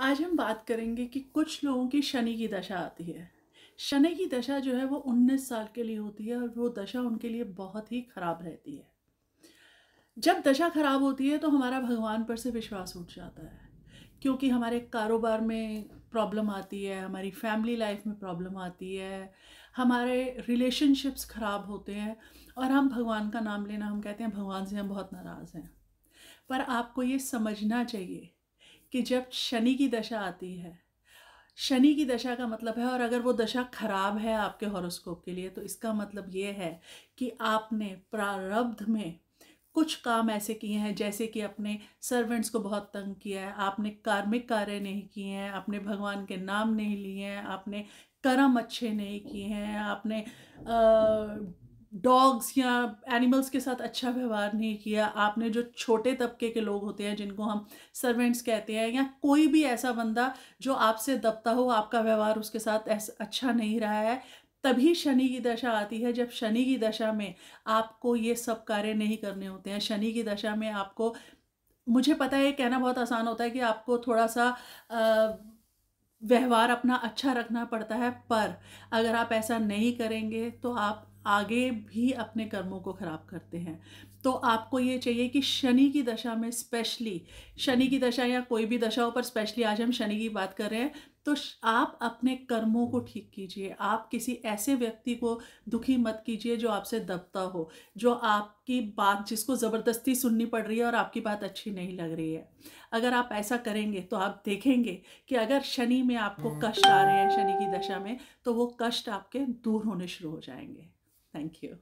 आज हम बात करेंगे कि कुछ लोगों की शनि की दशा आती है शनि की दशा जो है वो 19 साल के लिए होती है और वो दशा उनके लिए बहुत ही ख़राब रहती है जब दशा ख़राब होती है तो हमारा भगवान पर से विश्वास उठ जाता है क्योंकि हमारे कारोबार में प्रॉब्लम आती है हमारी फैमिली लाइफ में प्रॉब्लम आती है हमारे रिलेशनशिप्स ख़राब होते हैं और हम भगवान का नाम लेना हम कहते हैं भगवान से हम बहुत नाराज़ हैं पर आपको ये समझना चाहिए कि जब शनि की दशा आती है शनि की दशा का मतलब है और अगर वो दशा खराब है आपके हॉरोस्कोप के लिए तो इसका मतलब ये है कि आपने प्रारब्ध में कुछ काम ऐसे किए हैं जैसे कि अपने सर्वेंट्स को बहुत तंग किया है आपने कार्मिक कार्य नहीं किए हैं अपने भगवान के नाम नहीं लिए हैं आपने कर्म अच्छे नहीं किए हैं आपने आ, डॉग्स या एनिमल्स के साथ अच्छा व्यवहार नहीं किया आपने जो छोटे तबके के लोग होते हैं जिनको हम सर्वेंट्स कहते हैं या कोई भी ऐसा बंदा जो आपसे दबता हो आपका व्यवहार उसके साथ ऐसा अच्छा नहीं रहा है तभी शनि की दशा आती है जब शनि की दशा में आपको ये सब कार्य नहीं करने होते हैं शनि की दशा में आपको मुझे पता है कहना बहुत आसान होता है कि आपको थोड़ा सा आ, व्यवहार अपना अच्छा रखना पड़ता है पर अगर आप ऐसा नहीं करेंगे तो आप आगे भी अपने कर्मों को ख़राब करते हैं तो आपको ये चाहिए कि शनि की दशा में स्पेशली शनि की दशा या कोई भी दशा हो पर स्पेशली आज हम शनि की बात कर रहे हैं तो आप अपने कर्मों को ठीक कीजिए आप किसी ऐसे व्यक्ति को दुखी मत कीजिए जो आपसे दबता हो जो आपकी बात जिसको ज़बरदस्ती सुननी पड़ रही है और आपकी बात अच्छी नहीं लग रही है अगर आप ऐसा करेंगे तो आप देखेंगे कि अगर शनि में आपको कष्ट आ रहे हैं शनि की दशा में तो वो कष्ट आपके दूर होने शुरू हो जाएंगे Thank you.